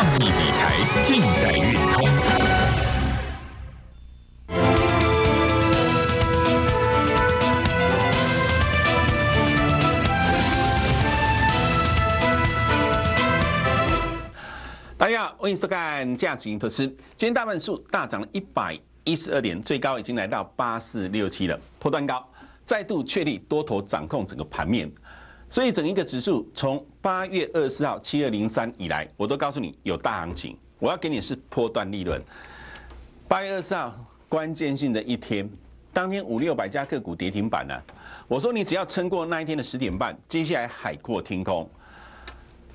创意理财尽在运通。大家好，欢迎收看《价值投资》。今天大盘数大涨了一百一十二点，最高已经来到八四六七了，破断高，再度确立多头掌控整个盘面。所以整一个指数从八月二十四号七二零三以来，我都告诉你有大行情。我要给你是波段利润。八月二十四号关键性的一天，当天五六百家个股跌停板呢。我说你只要撑过那一天的十点半，接下来海阔天空。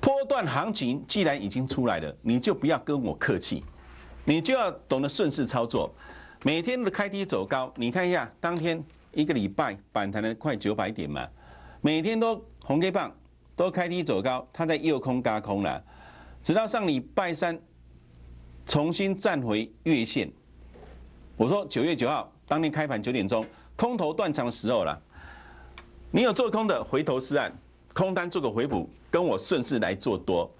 波段行情既然已经出来了，你就不要跟我客气，你就要懂得顺势操作。每天的开低走高，你看一下，当天一个礼拜反弹了快九百点嘛，每天都。红 K 棒都开低走高，它在右空轧空了，直到上礼拜三重新站回月线。我说九月九号当天开盘九点钟空头断场的时候了，你有做空的回头是岸，空单做个回补，跟我顺势来做多。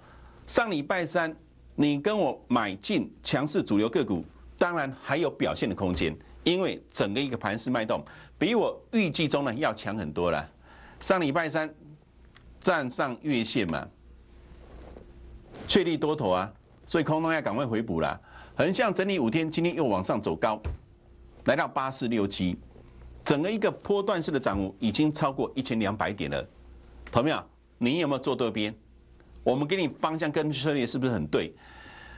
上礼拜三你跟我买进强势主流个股，当然还有表现的空间，因为整个一个盘市脉动比我预计中呢要强很多了。上礼拜三。站上月线嘛，确立多头啊，所以空头要赶快回补啦。横向整理五天，今天又往上走高，来到八四六七，整个一个波段式的涨幅已经超过一千两百点了。朋友，你有没有做多边？我们给你方向跟策略是不是很对？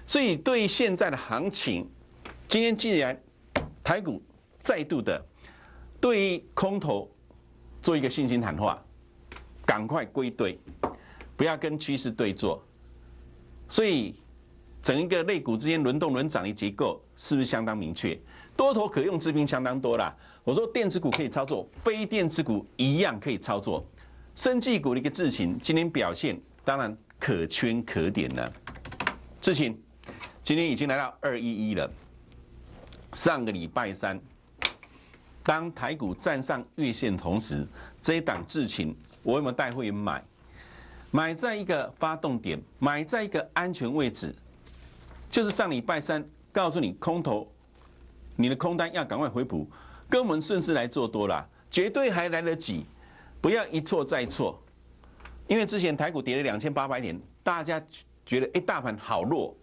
所以对于现在的行情，今天既然台股再度的对于空头做一个信心谈话。赶快归队，不要跟趋势对坐。所以，整一个类股之间轮动轮涨的结构，是不是相当明确？多头可用之金相当多啦。我说电子股可以操作，非电子股一样可以操作。生技股的一个智勤，今天表现当然可圈可点了。智勤今天已经来到二一一了。上个礼拜三，当台股站上月线同时，这一档智勤。我有没有带会员买？买在一个发动点，买在一个安全位置，就是上礼拜三告诉你空头，你的空单要赶快回补，我们顺势来做多啦，绝对还来得及，不要一错再错，因为之前台股跌了两千八百点，大家觉得哎大盘好弱，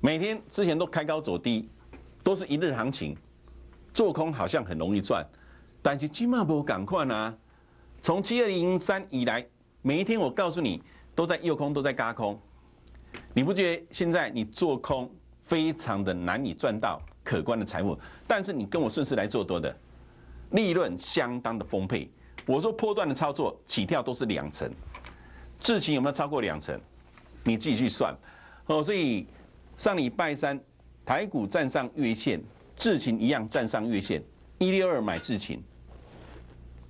每天之前都开高走低，都是一日行情，做空好像很容易赚，但是起码不赶快啊。从七二零三以来，每一天我告诉你，都在诱空，都在加空。你不觉得现在你做空非常的难，以赚到可观的财富？但是你跟我顺势来做多的，利润相当的丰沛。我说波段的操作起跳都是两成，智勤有没有超过两成？你自己去算。哦，所以上礼拜三台股站上月线，智擒一样站上月线，一六二买智擒。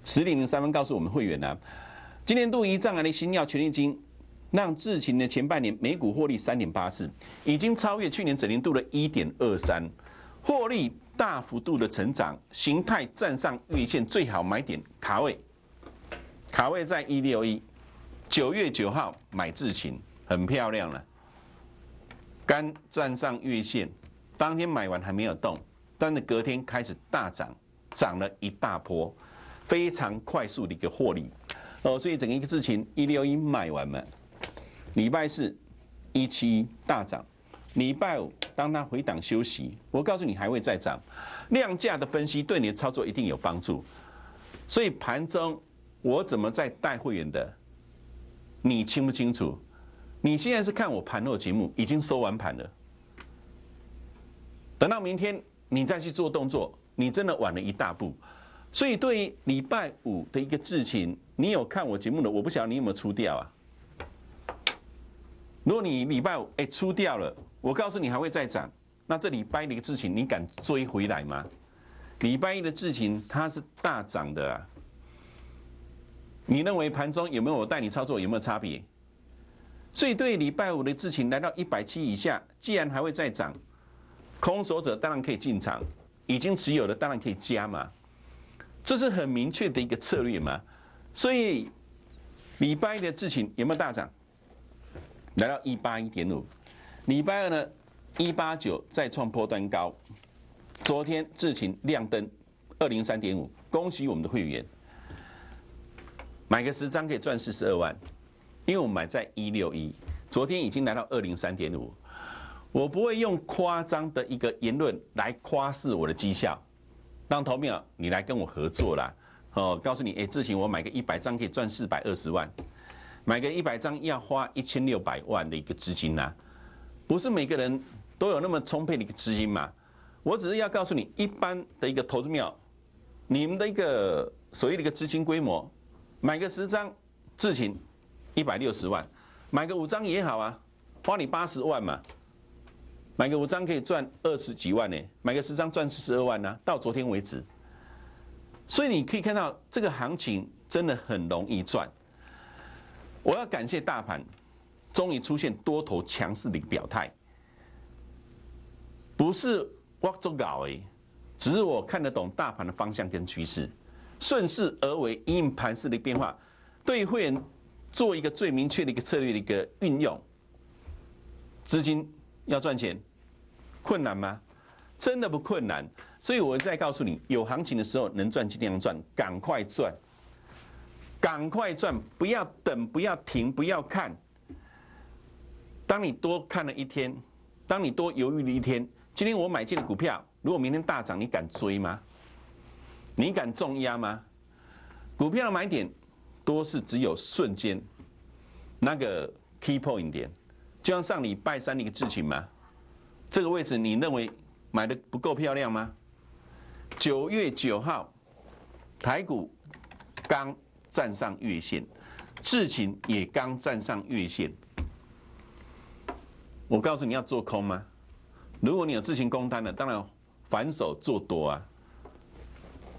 十点零三分，告诉我们会员呢，今年度一战来的新药权利金，让智勤的前半年每股获利三点八四，已经超越去年整年度的一点二三，获利大幅度的成长，形态站上月线，最好买点卡位，卡位在一六一，九月九号买智勤很漂亮了，刚站上月线，当天买完还没有动，但是隔天开始大涨，涨了一大波。非常快速的一个获利，哦，所以整个一个事情，一六一买完了，礼拜四一七一大涨，礼拜五当它回档休息，我告诉你还会再涨，量价的分析对你的操作一定有帮助。所以盘中我怎么在带会员的，你清不清楚？你现在是看我盘后节目，已经收完盘了，等到明天你再去做动作，你真的晚了一大步。所以，对于礼拜五的一个事情，你有看我节目的？我不晓得你有没有出掉啊？如果你礼拜五哎出掉了，我告诉你还会再涨。那这礼拜的一个事情，你敢追回来吗？礼拜一的事情它是大涨的啊。你认为盘中有没有我带你操作？有没有差别？所以，对礼拜五的事情来到一百七以下，既然还会再涨，空手者当然可以进场，已经持有的当然可以加嘛。这是很明确的一个策略嘛，所以礼拜一的智勤有没有大涨？来到一八一点五，礼拜二呢一八九再创波段高，昨天智勤亮灯二零三点五，恭喜我们的会员，买个十张可以赚四十二万，因为我买在一六一，昨天已经来到二零三点五，我不会用夸张的一个言论来夸示我的绩效。让投票，你来跟我合作啦，哦，告诉你，哎，自行我买个一百张可以赚四百二十万，买个一百张要花一千六百万的一个资金呐，不是每个人都有那么充沛的一个资金嘛，我只是要告诉你，一般的一个投资庙，你们的一个所谓的一个资金规模，买个十张自行一百六十万，买个五张也好啊，花你八十万嘛。买个五张可以赚二十几万呢，买个十张赚四十二万呢，到昨天为止。所以你可以看到这个行情真的很容易赚。我要感谢大盘，终于出现多头强势的一个表态，不是我做搞哎，只是我看得懂大盘的方向跟趋势，顺势而为，应盘势的变化，对会员做一个最明确的一个策略的一个运用。资金要赚钱。困难吗？真的不困难，所以我再告诉你，有行情的时候能赚尽量赚，赶快赚，赶快赚，不要等，不要停，不要看。当你多看了一天，当你多犹豫了一天，今天我买进股票，如果明天大涨，你敢追吗？你敢重压吗？股票的买点多是只有瞬间，那个 key point 点，就像上礼拜三那个事情吗？这个位置你认为买的不够漂亮吗？九月九号，台股刚站上月线，智勤也刚站上月线。我告诉你要做空吗？如果你有智勤空单的，当然反手做多啊。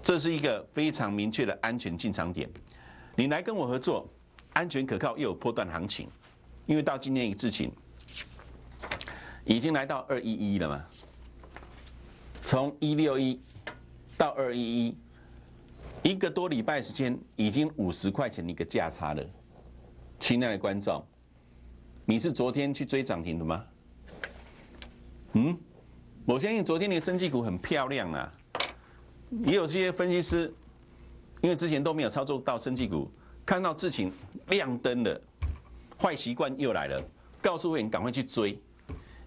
这是一个非常明确的安全进场点。你来跟我合作，安全可靠又有波段行情，因为到今天一个智勤。已经来到二一一了吗？从一六一到二一一，一个多礼拜时间，已经五十块钱一个价差了。亲爱的观众，你是昨天去追涨停的吗？嗯，我相信昨天的升绩股很漂亮啊。也有一些分析师，因为之前都没有操作到升绩股，看到事情亮灯了，坏习惯又来了，告诉我，人赶快去追。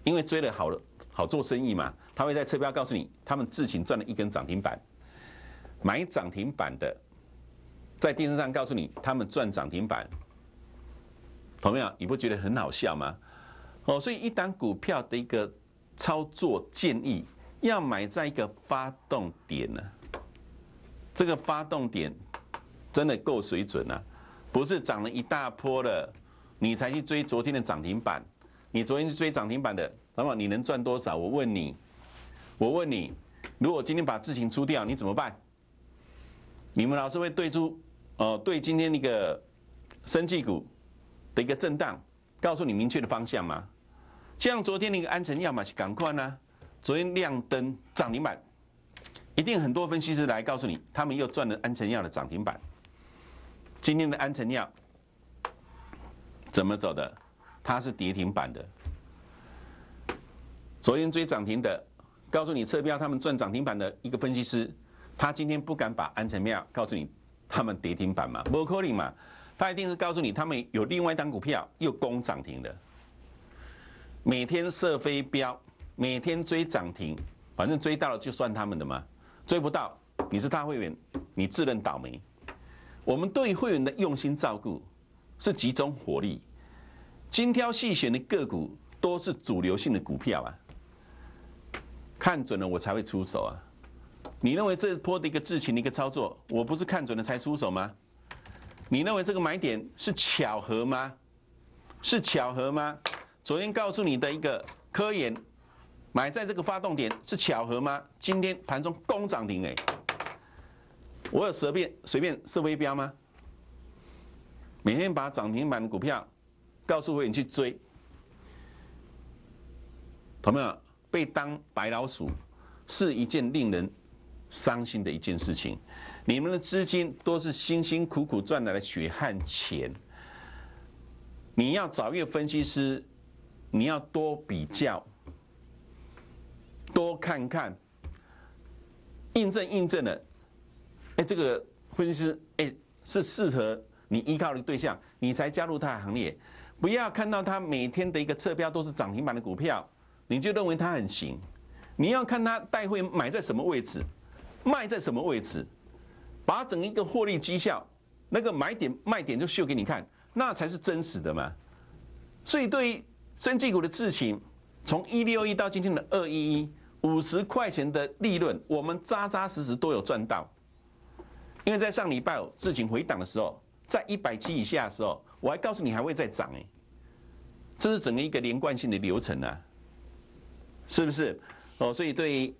因为追了好好做生意嘛，他会在车标告诉你他们自行赚了一根涨停板，买涨停板的，在电视上告诉你他们赚涨停板，朋友，你不觉得很好笑吗？哦，所以一档股票的一个操作建议，要买在一个发动点呢，这个发动点真的够水准啊，不是涨了一大波了，你才去追昨天的涨停板。你昨天去追涨停板的，那么你能赚多少？我问你，我问你，如果今天把事情出掉，你怎么办？你们老师会对出，呃，对今天那个生技股的一个震荡，告诉你明确的方向吗？就像昨天那个安诚药业，赶快呢，昨天亮灯涨停板，一定很多分析师来告诉你，他们又赚了安诚药的涨停板。今天的安诚药怎么走的？它是跌停板的，昨天追涨停的，告诉你车标，他们赚涨停板的一个分析师，他今天不敢把安成庙告诉你，他们跌停板嘛，不 c a l 嘛，他一定是告诉你他们有另外一张股票又攻涨停的，每天设飞镖，每天追涨停，反正追到了就算他们的嘛，追不到你是大会员，你自认倒霉，我们对会员的用心照顾是集中火力。精挑细选的个股都是主流性的股票啊，看准了我才会出手啊。你认为这波的一个智情的一个操作？我不是看准了才出手吗？你认为这个买点是巧合吗？是巧合吗？昨天告诉你的一个科研买在这个发动点是巧合吗？今天盘中攻涨停哎，我有蛇变随便设微标吗？每天把涨停板股票。告诉我，你去追。同样被当白老鼠是一件令人伤心的一件事情。你们的资金都是辛辛苦苦赚来的血汗钱。你要找一个分析师，你要多比较，多看看，印证印证了，哎，这个分析师，哎，是适合你依靠的对象，你才加入他的行列。不要看到它每天的一个侧标都是涨停板的股票，你就认为它很行。你要看它带会买在什么位置，卖在什么位置，把整一个获利绩效那个买点卖点就秀给你看，那才是真实的嘛。所以对于升绩股的事情，从一六一到今天的二一一五十块钱的利润，我们扎扎实实都有赚到。因为在上礼拜哦，事情回档的时候，在一百七以下的时候。我还告诉你还会再涨哎，这是整个一个连贯性的流程啊，是不是？哦，所以对，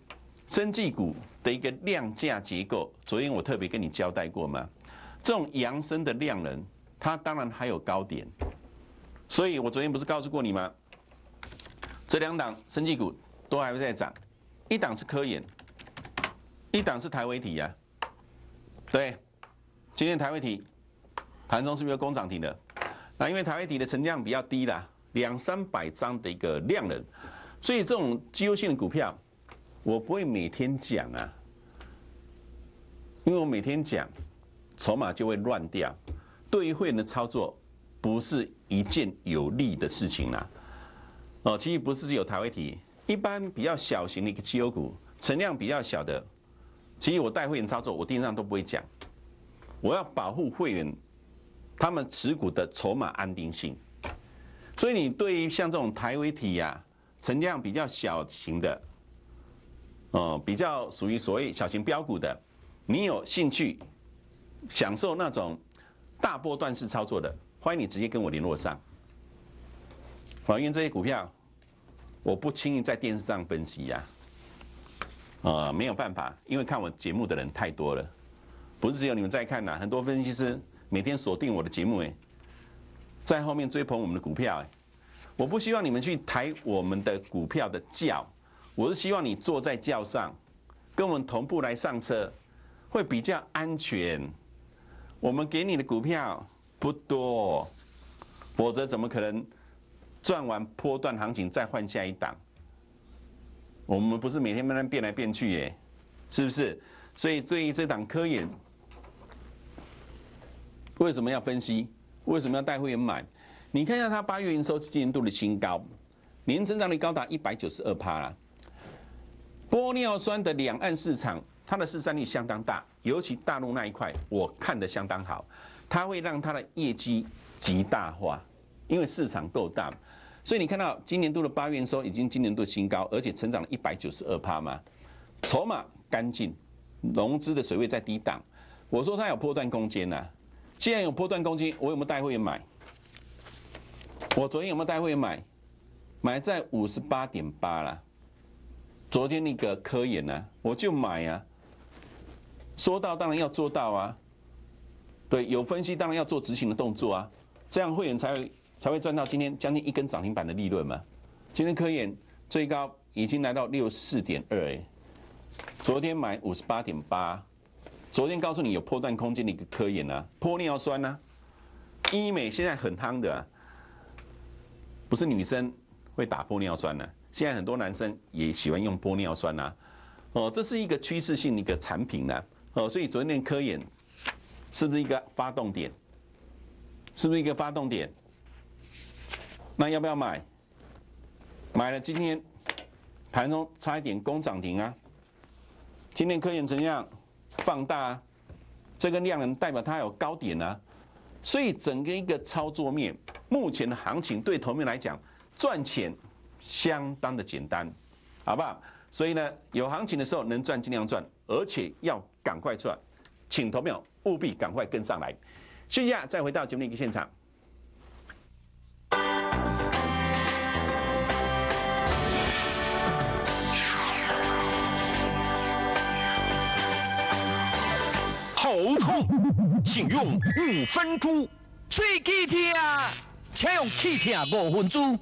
生技股的一个量价结构，昨天我特别跟你交代过吗？这种扬升的量能，它当然还有高点，所以我昨天不是告诉过你吗？这两档生技股都还会再涨，一档是科研，一档是台威体呀，对，今天台威体。盘中是不是攻涨停的？那因为台威体的成量比较低啦，两三百张的一个量人，所以这种机优性的股票，我不会每天讲啊，因为我每天讲，筹码就会乱掉，对于会员的操作不是一件有利的事情啦。哦，其实不是只有台威体，一般比较小型的一个机优股，成量比较小的，其实我带会员操作，我基上都不会讲，我要保护会员。他们持股的筹码安定性，所以你对于像这种台微体呀、成量比较小型的，呃，比较属于所谓小型标股的，你有兴趣享受那种大波段式操作的，欢迎你直接跟我联络上。因为这些股票，我不轻易在电视上分析呀，啊，没有办法，因为看我节目的人太多了，不是只有你们在看呐，很多分析师。每天锁定我的节目，诶，在后面追捧我们的股票，诶，我不希望你们去抬我们的股票的轿，我是希望你坐在轿上，跟我们同步来上车，会比较安全。我们给你的股票不多，否则怎么可能赚完波段行情再换下一档？我们不是每天慢慢变来变去，耶，是不是？所以对于这档科研。为什么要分析？为什么要带会员买？你看一下它八月营收是今年度的新高，年增长率高达一百九十二趴啦。玻尿酸的两岸市场，它的市占率相当大，尤其大陆那一块，我看的相当好，它会让它的业绩极大化，因为市场够大。所以你看到今年度的八月营收已经今年度新高，而且成长了一百九十二趴吗？筹码干净，融资的水位在低档，我说它有破绽空间呐。既然有波段攻击，我有没有带会员买？我昨天有没有带会员买？买在五十八点八啦。昨天那个科研呢，我就买啊。说到当然要做到啊，对，有分析当然要做执行的动作啊，这样会员才会才会赚到今天将近一根涨停板的利润嘛。今天科研最高已经来到六四点二哎，昨天买五十八点八。昨天告诉你有破断空间的一个科研呢，玻尿酸呢，医美现在很夯的，不是女生会打玻尿酸呢，现在很多男生也喜欢用玻尿酸呐，哦，这是一个趋势性的一个产品呢，哦，所以昨天科研是不是一个发动点？是不是一个发动点？那要不要买？买了今天盘中差一点攻涨停啊，今天科研怎样？放大这个量能代表它有高点呢，所以整个一个操作面，目前的行情对头面来讲赚钱相当的简单，好不好？所以呢，有行情的时候能赚尽量赚，而且要赶快赚，请头面务必赶快跟上来。接下再回到节目另一个现场。头痛，请用五分钟；嘴气啊，请用气疼五分钟。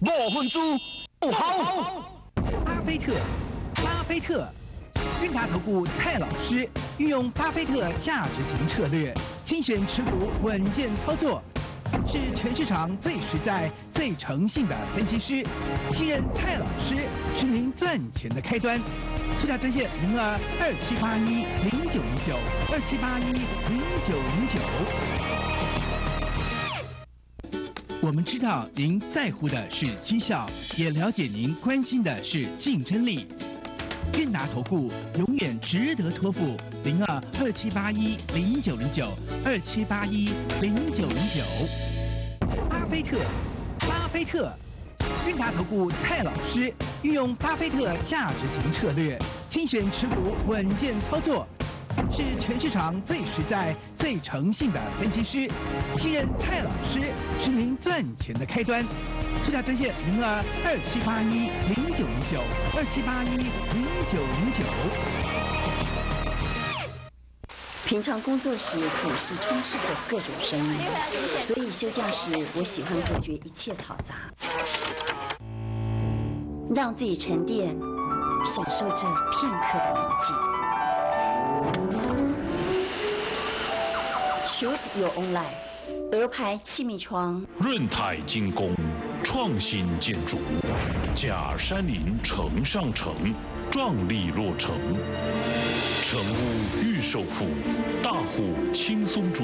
五分钟，不好。巴菲特，巴菲特，韵达投顾蔡老师运用巴菲特价值型策略，精选持股稳健操作，是全市场最实在、最诚信的分析师。信任蔡老师是您赚钱的开端。速下专线零二二七八一零。九零九二七八一零九零九，我们知道您在乎的是绩效，也了解您关心的是竞争力。韵达投顾永远值得托付，零二二七八一零九零九二七八一零九零九。巴菲特，巴菲特，韵达投顾蔡老师运用巴菲特价值型策略，精选持股，稳健操作。是全市场最实在、最诚信的分析师，新人蔡老师是您赚钱的开端。出价专线：零二二七八一零九零九二七八一零九零九。平常工作时总是充斥着各种声音，所以休假时我喜欢隔绝一切嘈杂，让自己沉淀，享受这片刻的宁静。your Choose own l i n e 德牌七米窗，润泰精工，创新建筑，假山林城上城，壮丽落成，成屋预售付，大户轻松住，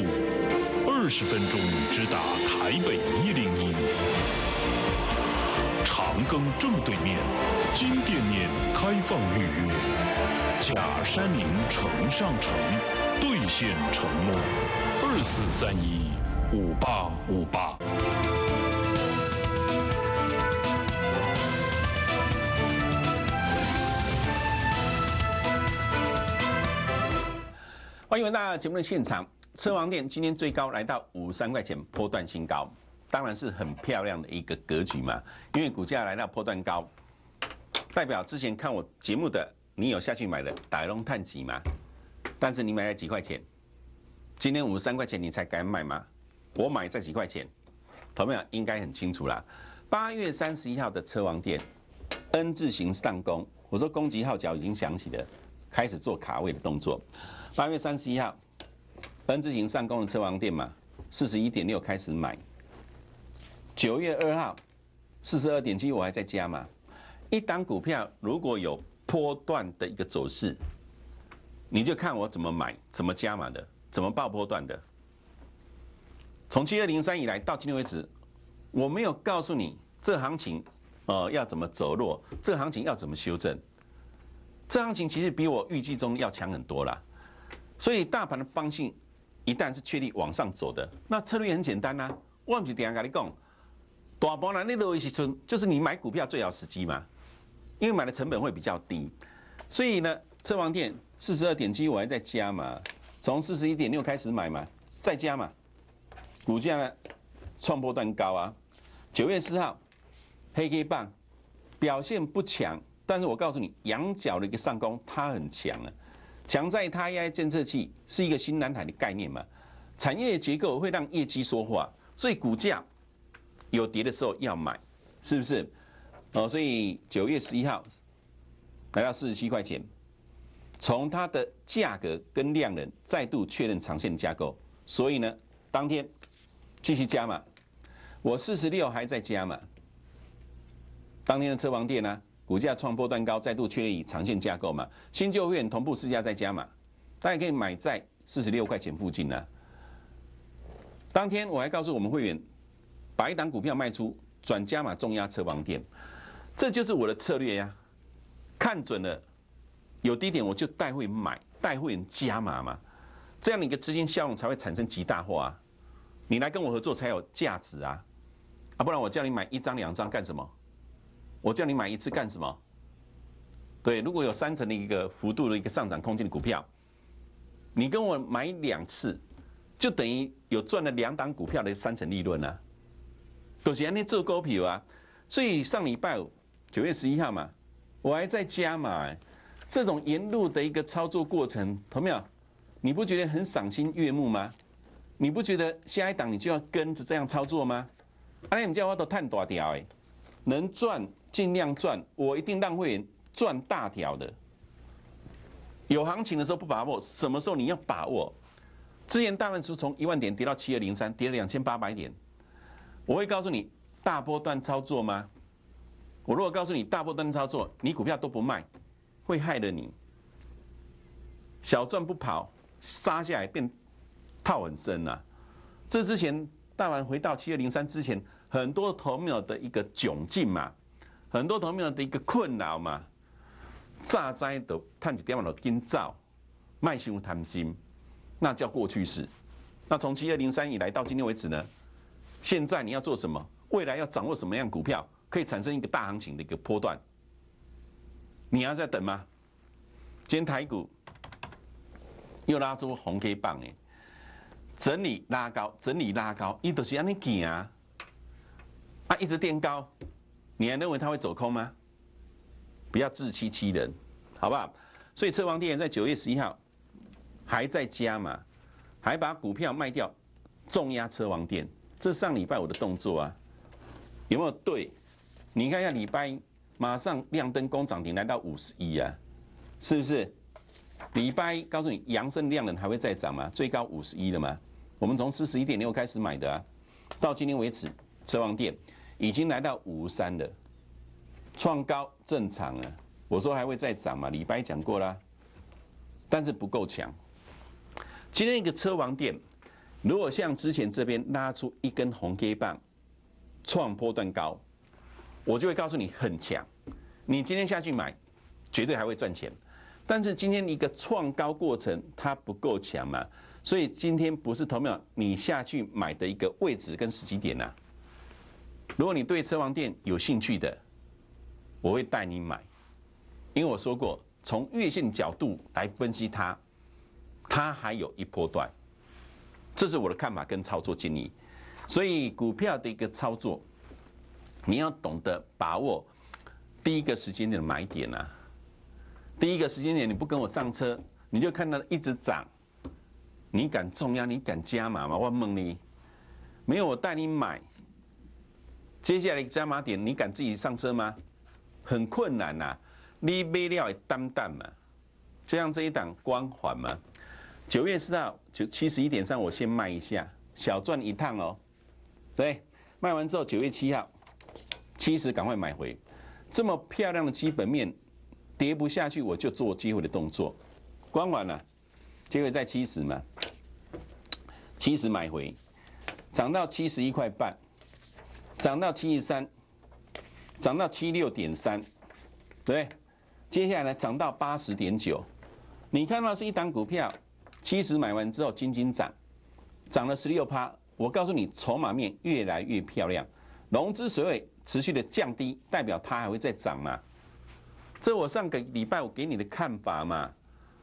二十分钟直达台北一零一，长庚正对面，金店面开放预约。假山林城上城兑现承诺，二四三一五八五八。欢迎回到节目的现场，车王店今天最高来到五三块钱，破段新高，当然是很漂亮的一个格局嘛。因为股价来到破段高，代表之前看我节目的。你有下去买的打龙探基吗？但是你买了几块钱？今天五十三块钱你才敢买吗？我买在几块钱？朋友应该很清楚啦。八月三十一号的车王店，N 字形上攻，我说攻击号角已经响起了，开始做卡位的动作。八月三十一号，N 字形上攻的车王店嘛，四十一点六开始买。九月二号，四十二点七我还在加嘛？一档股票如果有。波段的一个走势，你就看我怎么买、怎么加码的、怎么爆波段的。从七二零三以来到今天为止，我没有告诉你这行情，呃，要怎么走弱，这行情要怎么修正。这行情其实比我预计中要强很多了。所以大盘的方向一旦是确立往上走的，那策略很简单呐。唔是点样跟你讲，大波哪里都会起村就是你买股票最好时机嘛。因为买的成本会比较低，所以呢，车王电四十二点七，我还在加嘛，从四十一点六开始买嘛，再加嘛，股价呢创波段高啊，九月四号黑 K 棒表现不强，但是我告诉你，羊角的一个上攻它很强啊，强在它 AI 政测器是一个新蓝海的概念嘛，产业结构会让业绩说话，所以股价有跌的时候要买，是不是？哦，所以九月十一号来到四十七块钱，从它的价格跟量能再度确认长线架构，所以呢，当天继续加码，我四十六还在加码。当天的车王店呢，股价创波段高，再度确认以长线架构嘛，新旧会员同步试驾在加码，大家可以买在四十六块钱附近呢。当天我还告诉我们会员，把一档股票卖出，转加码重压车王店。这就是我的策略呀，看准了，有低点我就带会买，带会加码嘛，这样的一个资金效应才会产生极大化，啊，你来跟我合作才有价值啊，啊不然我叫你买一张两张干什么？我叫你买一次干什么？对，如果有三成的一个幅度的一个上涨空间的股票，你跟我买两次，就等于有赚了两档股票的三成利润啊，都是安尼做股票啊，所以上礼拜。九月十一号嘛，我还在家嘛，哎，这种沿路的一个操作过程，同没有？你不觉得很赏心悦目吗？你不觉得下一档你就要跟着这样操作吗？哎，你们叫我都探大条哎，能赚尽量赚，我一定让会员赚大条的。有行情的时候不把握，什么时候你要把握？之前大盘是从一万点跌到七二零三，跌了两千八百点，我会告诉你大波段操作吗？我如果告诉你大波段操作，你股票都不卖，会害了你。小赚不跑，杀下来变套很深了。这之前，大盘回到七月零三之前，很多头苗的一个窘境嘛，很多头苗的一个困扰嘛。炸灾的赚一点的金躁，卖心贪心，那叫过去式。那从七月零三以来到今天为止呢？现在你要做什么？未来要掌握什么样股票？可以产生一个大行情的一个波段，你要在等吗？今天台股又拉出红 K 棒哎，整理拉高，整理拉高，一都是让你行啊，啊一直垫高，你还认为它会走空吗？不要自欺欺人，好不好？所以车王店在九月十一号还在加嘛，还把股票卖掉，重压车王店，这上礼拜五的动作啊，有没有对？你看一下礼拜一马上亮灯工涨停，来到五十一啊，是不是？礼拜一告诉你阳升量能还会再涨吗？最高五十一了吗？我们从四十一点六开始买的啊，到今天为止车王店已经来到五三了，创高正常啊。我说还会再涨嘛，礼拜一讲过啦，但是不够强。今天一个车王店，如果像之前这边拉出一根红 K 棒，创波段高。我就会告诉你很强，你今天下去买，绝对还会赚钱。但是今天一个创高过程，它不够强嘛，所以今天不是投票你下去买的一个位置跟时机点呐。如果你对车王店有兴趣的，我会带你买，因为我说过，从月线角度来分析它，它还有一波段，这是我的看法跟操作建议。所以股票的一个操作。你要懂得把握第一个时间点的买点呐。第一个时间点你不跟我上车，你就看到一直涨，你敢重压？你敢加码吗？我问你，没有我带你买。接下来加码点，你敢自己上车吗？很困难呐，你没料担担嘛。就像这一档光环嘛，九月四号九七十一点三，我先卖一下，小赚一趟哦。对，卖完之后九月七号。七十赶快买回，这么漂亮的基本面，跌不下去我就做机会的动作，关完了，结果在七十嘛，七十买回，涨到七十一块半，涨到七十三，涨到七六点三，对，接下来涨到八十点九，你看到是一档股票，七十买完之后，仅仅涨，涨了十六趴，我告诉你，筹码面越来越漂亮，融资水位。持续的降低，代表它还会再涨嘛？这我上个礼拜我给你的看法嘛。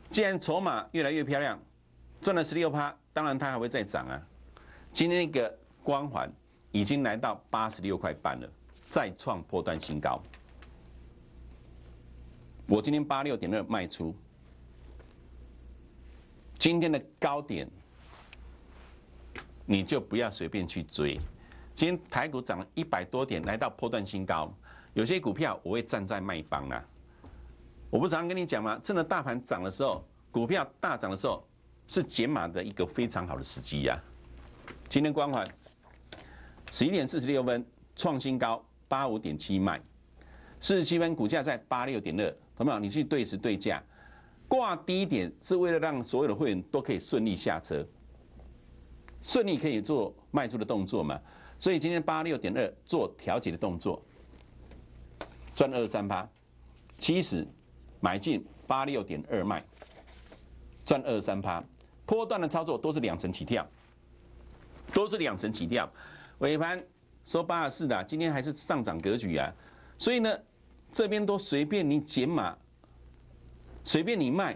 既然筹码越来越漂亮，赚了十六趴，当然它还会再涨啊。今天那个光环已经来到八十六块半了，再创破断新高。我今天八六点二卖出，今天的高点你就不要随便去追。今天台股涨了一百多点，来到破断新高，有些股票我会站在卖方啦。我不常跟你讲吗？趁着大盘涨的时候，股票大涨的时候，是减码的一个非常好的时机呀。今天光环十一点四十六分创新高八五点七卖，四十七分股价在八六点二，同没有？你去对时对价，挂低点是为了让所有的会员都可以顺利下车，顺利可以做卖出的动作嘛？所以今天八六点二做调节的动作，赚二三八，七十买进八六点二卖，赚二三八，波段的操作都是两层起跳，都是两层起跳，尾盘收八二四的，今天还是上涨格局啊，所以呢，这边都随便你减码，随便你卖，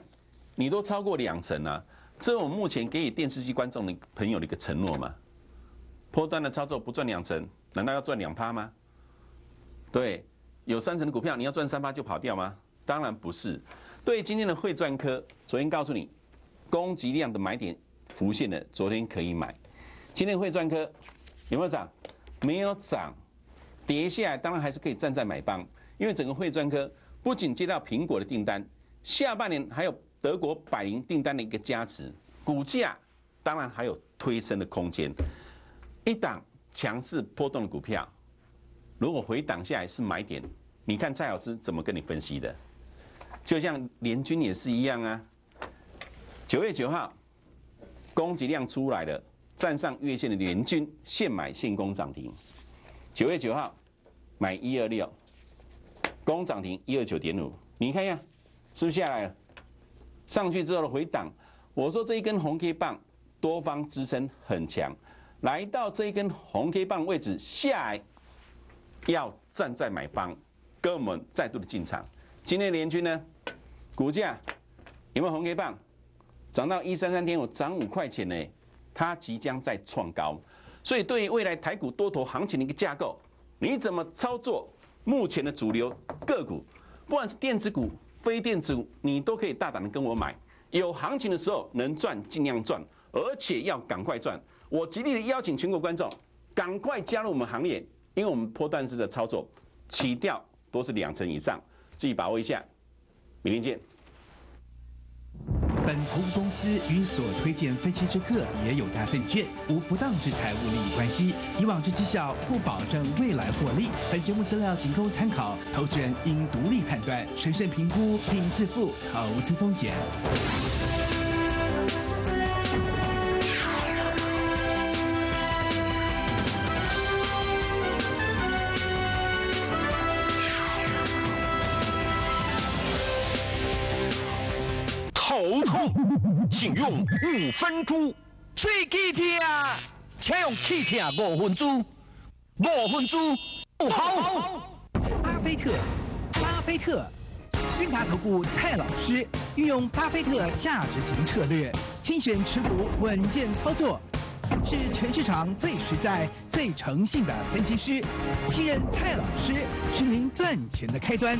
你都超过两层啊，这我目前给予电视机观众的朋友的一个承诺嘛。波段的操作不赚两成，难道要赚两趴吗？对，有三成的股票，你要赚三趴就跑掉吗？当然不是。对今天的汇专科，昨天告诉你，供给量的买点浮现了，昨天可以买。今天汇专科有没有涨？没有涨，跌下来当然还是可以站在买方，因为整个汇专科不仅接到苹果的订单，下半年还有德国百灵订单的一个加持，股价当然还有推升的空间。一档强势波动的股票，如果回档下来是买点，你看蔡老师怎么跟你分析的？就像联军也是一样啊。九月九号，供给量出来了，站上月线的联军现买现攻涨停。九月九号买一二六，攻涨停一二九点五，你看一下是不是下来了？上去之后的回档，我说这一根红 K 棒，多方支撑很强。来到这一根红 K 棒位置下，要站在买方，跟我们再度的进场。今天联军呢，股价有没有红 K 棒？涨到一三三点五，涨五块钱呢，它即将再创高。所以，对于未来台股多头行情的一个架构，你怎么操作？目前的主流个股，不管是电子股、非电子股，你都可以大胆的跟我买。有行情的时候，能赚尽量赚，而且要赶快赚。我极力的邀请全国观众赶快加入我们行列，因为我们波段式的操作，起调都是两成以上，自己把握一下。明天见。本投资公司与所推荐分析之客也有大证券无不当之财务利益关系，以往之绩效不保证未来获利。本节目资料仅供参考，投资人应独立判断、审慎评估并自负投资风险。请用五分钟，喙齿疼，请用 y 啊，五分钟，五分钟，好。巴菲特，巴菲特，韵达投顾蔡老师运用巴菲特价值型策略，精选持股稳健操作，是全市场最实在、最诚信的分析师。信任蔡老师，是您赚钱的开端。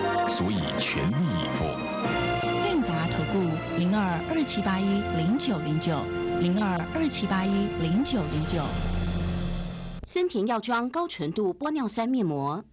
所以全力以赴。韵达投顾零二二七八一零九零九零二二七八一零九零九。森田药妆高纯度玻尿酸面膜。